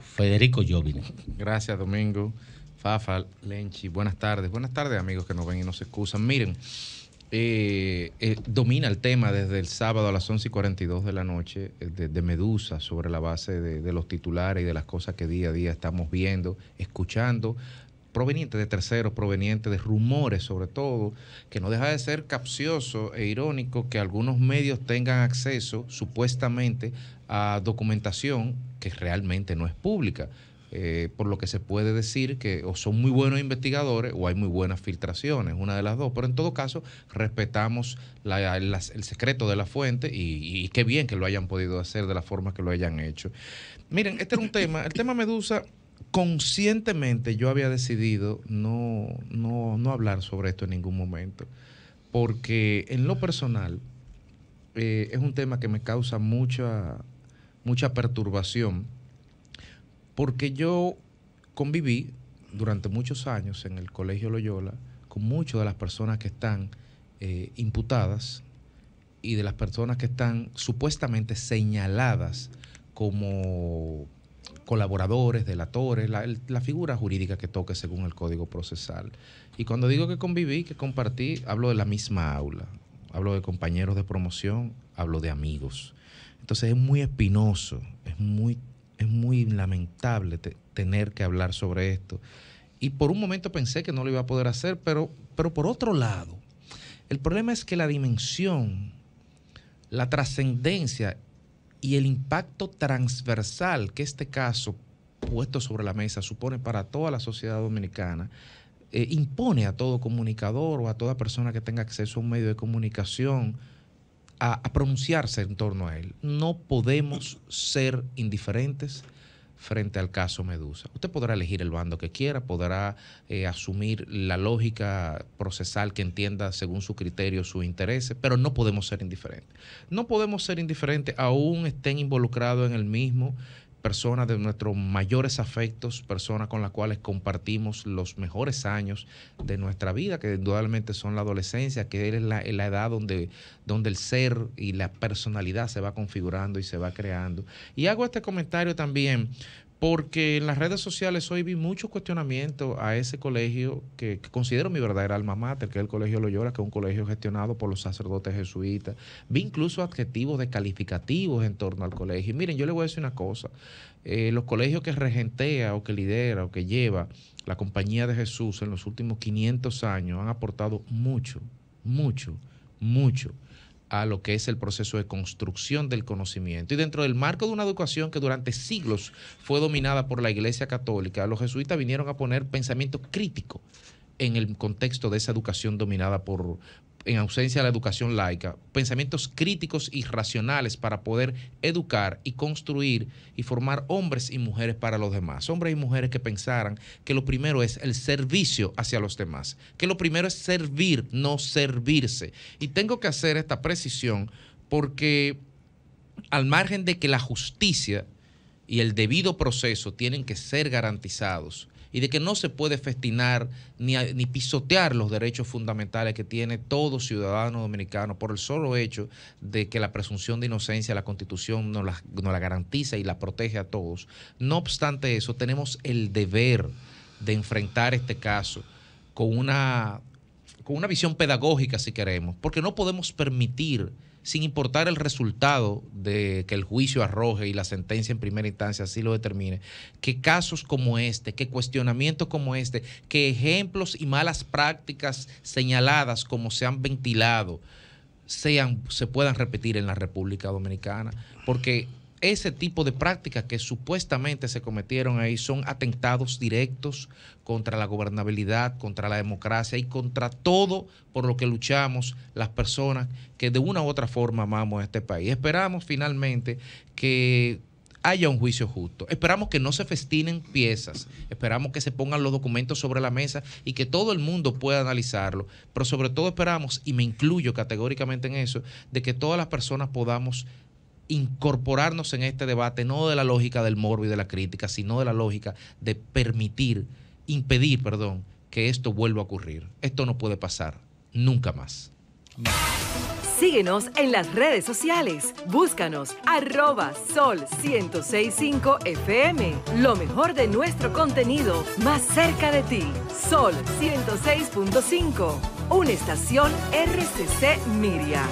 Federico Llovine. Gracias, Domingo. Fafa, Lenchi, buenas tardes. Buenas tardes, amigos que nos ven y nos excusan. Miren, eh, eh, domina el tema desde el sábado a las 11 y 42 de la noche eh, de, Medusa sobre la base de, los titulares y de las cosas que día a día estamos viendo, escuchando proveniente de terceros, proveniente de rumores sobre todo, que no deja de ser capcioso e irónico que algunos medios tengan acceso supuestamente a documentación que realmente no es pública. Eh, por lo que se puede decir que o son muy buenos investigadores o hay muy buenas filtraciones, una de las dos. Pero en todo caso, respetamos el secreto de la fuente y, y, qué bien que lo hayan podido hacer de la forma que lo hayan hecho. Miren, este es un tema, el tema Medusa conscientemente yo había decidido no, hablar sobre esto en ningún momento, porque en lo personal eh, es un tema que me causa mucha, mucha perturbación, porque yo conviví durante muchos años en el Colegio Loyola con muchas de las personas que están eh, imputadas y de las personas que están supuestamente señaladas como colaboradores, delatores, la, la, figura jurídica que toque según el código procesal. Y cuando digo que conviví, que compartí, hablo de la misma aula, hablo de compañeros de promoción, hablo de amigos. Entonces es muy espinoso, es muy, es muy lamentable tener que hablar sobre esto. Y por un momento pensé que no lo iba a poder hacer, pero, pero por otro lado, el problema es que la dimensión, la trascendencia y el impacto transversal que este caso puesto sobre la mesa supone para toda la sociedad dominicana, eh, impone a todo comunicador o a toda persona que tenga acceso a un medio de comunicación a pronunciarse en torno a él. No podemos ser indiferentes frente al caso Medusa. Usted podrá elegir el bando que quiera, podrá eh, asumir la lógica procesal que entienda según su criterio, sus intereses, pero no podemos ser indiferentes. No podemos ser indiferentes, aún estén involucrados en el mismo personas de nuestros mayores afectos, personas con las cuales compartimos los mejores años de nuestra vida, que indudablemente son la adolescencia, que es la, edad donde, donde el ser y la personalidad se va configurando y se va creando. Y hago este comentario también porque en las redes sociales hoy vi muchos cuestionamientos a ese colegio que, considero mi verdadera alma mater, que es el Colegio Loyola, que es un colegio gestionado por los sacerdotes jesuitas. Vi incluso adjetivos descalificativos en torno al colegio. Y miren, yo le voy a decir una cosa. Eh, los colegios que regentea o que lidera o que lleva la Compañía de Jesús en los últimos 500 años han aportado mucho, mucho, mucho a lo que es el proceso de construcción del conocimiento. Y dentro del marco de una educación que durante siglos fue dominada por la Iglesia Católica, los jesuitas vinieron a poner pensamiento crítico en el contexto de esa educación dominada por, en ausencia de la educación laica, pensamientos críticos y racionales para poder educar y construir y formar hombres y mujeres para los demás, hombres y mujeres que pensaran que lo primero es el servicio hacia los demás, que lo primero es servir, no servirse. Y tengo que hacer esta precisión porque al margen de que la justicia y el debido proceso tienen que ser garantizados y de que no se puede festinar ni, ni, pisotear los derechos fundamentales que tiene todo ciudadano dominicano por el solo hecho de que la presunción de inocencia, la constitución no nos la garantiza y la protege a todos. No obstante eso, tenemos el deber de enfrentar este caso con una con una visión pedagógica, si queremos, porque no podemos permitir, sin importar el resultado de que el juicio arroje y la sentencia en primera instancia así lo determine, que casos como este, que cuestionamientos como este, que ejemplos y malas prácticas señaladas como se han ventilado, sean, se puedan repetir en la República Dominicana, porque ese tipo de prácticas que supuestamente se cometieron ahí son atentados directos contra la gobernabilidad, contra la democracia y contra todo por lo que luchamos las personas que de una u otra forma amamos este país. Esperamos finalmente que haya un juicio justo. Esperamos que no se festinen piezas, esperamos que se pongan los documentos sobre la mesa y que todo el mundo pueda analizarlo, pero sobre todo esperamos, y me incluyo categóricamente en eso, de que todas las personas podamos incorporarnos en este debate, no de la lógica del morbo y de la crítica, sino de la lógica de permitir, impedir, perdón, que esto vuelva a ocurrir. Esto no puede pasar nunca más. Síguenos en las redes sociales. Búscanos arroba sol 1065 FM. Lo mejor de nuestro contenido más cerca de ti. Sol 106.5. Una estación RCC Miria.